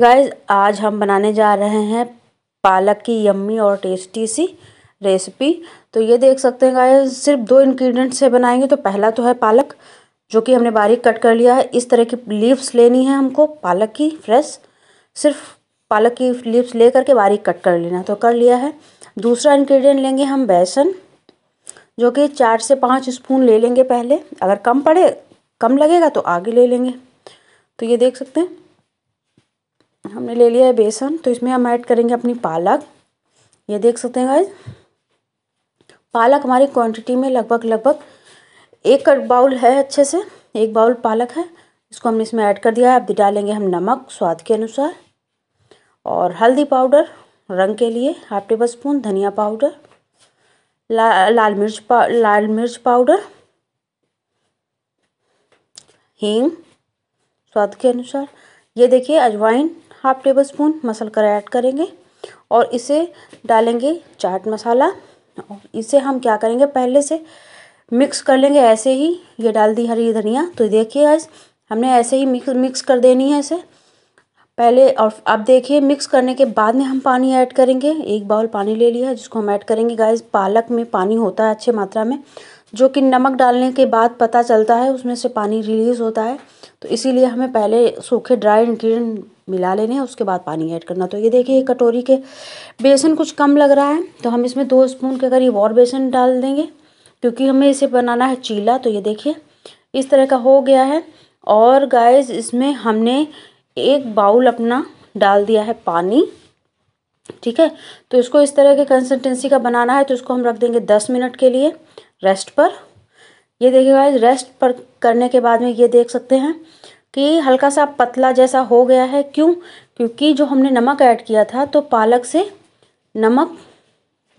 guys आज हम बनाने जा रहे हैं पालक की यम्मी और टेस्टी सी रेसिपी तो ये देख सकते हैं गाइस सिर्फ दो इंग्रेडिएंट से बनाएंगे तो पहला तो है पालक जो कि हमने बारीक कट कर लिया है इस तरह की लीव्स लेनी है हमको पालक की फ्रेश सिर्फ पालक की लीव्स ले करके बारीक कट कर लेना तो कर लिया है दूसरा इन्ग्रीडियंट लेंगे हम बेसन जो कि चार से पाँच स्पून ले लेंगे पहले अगर कम पड़े कम लगेगा तो आगे ले लेंगे तो ये देख सकते हैं हमने ले लिया है बेसन तो इसमें हम ऐड करेंगे अपनी पालक ये देख सकते हैं गाइज पालक हमारी क्वांटिटी में लगभग लगभग एक बाउल है अच्छे से एक बाउल पालक है इसको हमने इसमें ऐड कर दिया है अब डालेंगे हम नमक स्वाद के अनुसार और हल्दी पाउडर रंग के लिए हाफ टेबल स्पून धनिया पाउडर ला, लाल मिर्च पा, लाल मिर्च पाउडर हींग स्वाद के अनुसार ये देखिए अजवाइन हाफ टेबल स्पून मसल कर ऐड करेंगे और इसे डालेंगे चाट मसाला और इसे हम क्या करेंगे पहले से मिक्स कर लेंगे ऐसे ही ये डाल दी हरी धनिया तो देखिए आज हमने ऐसे ही मिक्स मिक्स कर देनी है इसे पहले और अब देखिए मिक्स करने के बाद में हम पानी ऐड करेंगे एक बाउल पानी ले लिया जिसको हम ऐड करेंगे गाइस पालक में पानी होता है अच्छे मात्रा में जो कि नमक डालने के बाद पता चलता है उसमें से पानी रिलीज़ होता है तो इसीलिए हमें पहले सूखे ड्राई इनग्रीडियन मिला लेने हैं उसके बाद पानी ऐड करना तो ये देखिए कटोरी के बेसन कुछ कम लग रहा है तो हम इसमें दो स्पून के करीब और बेसन डाल देंगे क्योंकि हमें इसे बनाना है चीला तो ये देखिए इस तरह का हो गया है और गाइस इसमें हमने एक बाउल अपना डाल दिया है पानी ठीक है तो इसको इस तरह के कंसिस्टेंसी का बनाना है तो इसको हम रख देंगे दस मिनट के लिए रेस्ट पर ये देखिएगा रेस्ट पर करने के बाद में ये देख सकते हैं कि हल्का सा पतला जैसा हो गया है क्यों क्योंकि जो हमने नमक ऐड किया था तो पालक से नमक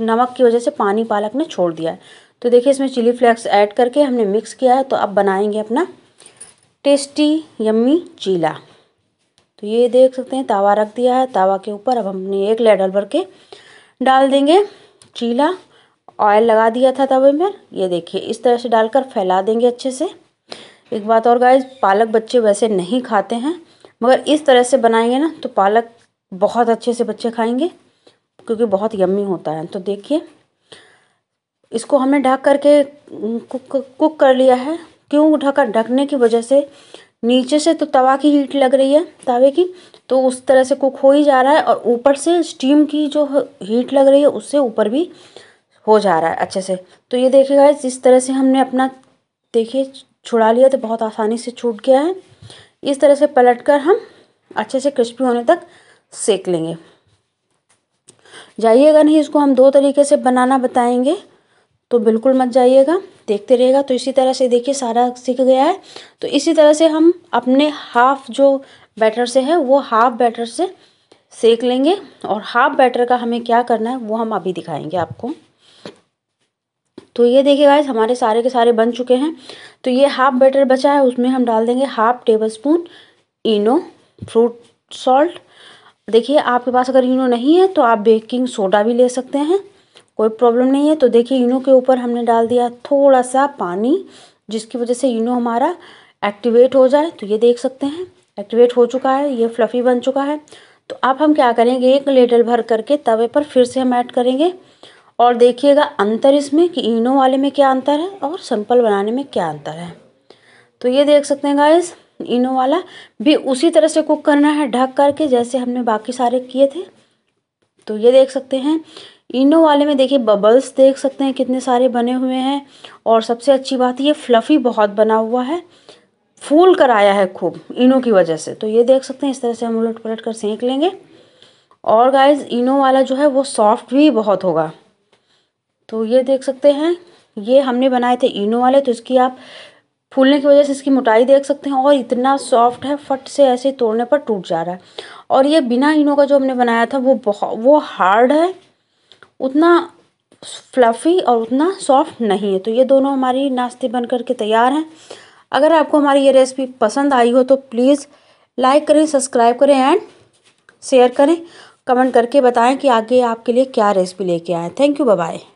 नमक की वजह से पानी पालक ने छोड़ दिया है तो देखिए इसमें चिली फ्लेक्स ऐड करके हमने मिक्स किया है तो अब बनाएंगे अपना टेस्टी यम्मी चीला तो ये देख सकते हैं तावा रख दिया है तावा के ऊपर अब हमने एक लेडल भर के डाल देंगे चीला ऑयल लगा दिया था तवे में ये देखिए इस तरह से डालकर फैला देंगे अच्छे से एक बात और गाइज पालक बच्चे वैसे नहीं खाते हैं मगर इस तरह से बनाएंगे ना तो पालक बहुत अच्छे से बच्चे खाएंगे क्योंकि बहुत यम्मी होता है तो देखिए इसको हमने ढक करके कुक कुक कर लिया है क्यों ढका ढकने की वजह से नीचे से तो तवा की हीट लग रही है तवे की तो उस तरह से कुक हो ही जा रहा है और ऊपर से स्टीम की जो हीट लग रही है उससे ऊपर भी हो जा रहा है अच्छे से तो ये देखिए गाइस तरह से हमने अपना देखिए छुड़ा लिया तो बहुत आसानी से छूट गया है इस तरह से पलट कर हम अच्छे से क्रिस्पी होने तक सेक लेंगे जाइएगा नहीं इसको हम दो तरीके से बनाना बताएंगे तो बिल्कुल मत जाइएगा देखते रहेगा तो इसी तरह से देखिए सारा सीख गया है तो इसी तरह से हम अपने हाफ जो बैटर से है वो हाफ बैटर से सेक लेंगे और हाफ बैटर का हमें क्या करना है वो हम अभी दिखाएंगे आपको तो ये देखिए गाइस हमारे सारे के सारे बन चुके हैं तो ये हाफ बैटर बचा है उसमें हम डाल देंगे half tablespoon Eno fruit salt देखिए आपके पास अगर इनो नहीं है तो आप बेकिंग सोडा भी ले सकते हैं कोई प्रॉब्लम नहीं है तो देखिए इनो के ऊपर हमने डाल दिया थोड़ा सा पानी जिसकी वजह से इनो हमारा एक्टिवेट हो जाए तो ये देख सकते हैं एक्टिवेट हो चुका है ये फ्लफ़ी बन चुका है तो अब हम क्या करेंगे एक लेडल भर करके तवे पर फिर से हम ऐड करेंगे और देखिएगा अंतर इसमें कि इनो वाले में क्या अंतर है और सिंपल बनाने में क्या अंतर है तो ये देख सकते हैं गाइस इनो वाला भी उसी तरह से कुक करना है ढक करके जैसे हमने बाकी सारे किए थे तो ये देख सकते हैं इनो वाले में देखिए बबल्स देख सकते हैं कितने सारे बने हुए हैं और सबसे अच्छी बात ये फ्लफ़ी बहुत बना हुआ है फूल कराया है खूब इनो की वजह से तो ये देख सकते हैं इस तरह से हम उलट पलट कर सेंक लेंगे और गाइज इनो वाला जो है वो सॉफ्ट भी बहुत होगा तो ये देख सकते हैं ये हमने बनाए थे इनो वाले तो इसकी आप फूलने की वजह से इसकी मोटाई देख सकते हैं और इतना सॉफ्ट है फट से ऐसे तोड़ने पर टूट जा रहा है और ये बिना इनो का जो हमने बनाया था वो बहुत वो हार्ड है उतना फ्लफ़ी और उतना सॉफ्ट नहीं है तो ये दोनों हमारी नाश्ते बन करके तैयार हैं अगर आपको हमारी ये रेसिपी पसंद आई हो तो प्लीज़ लाइक करें सब्सक्राइब करें एंड शेयर करें कमेंट करके बताएं कि आगे आपके लिए क्या रेसिपी लेके आए थैंक यू बाय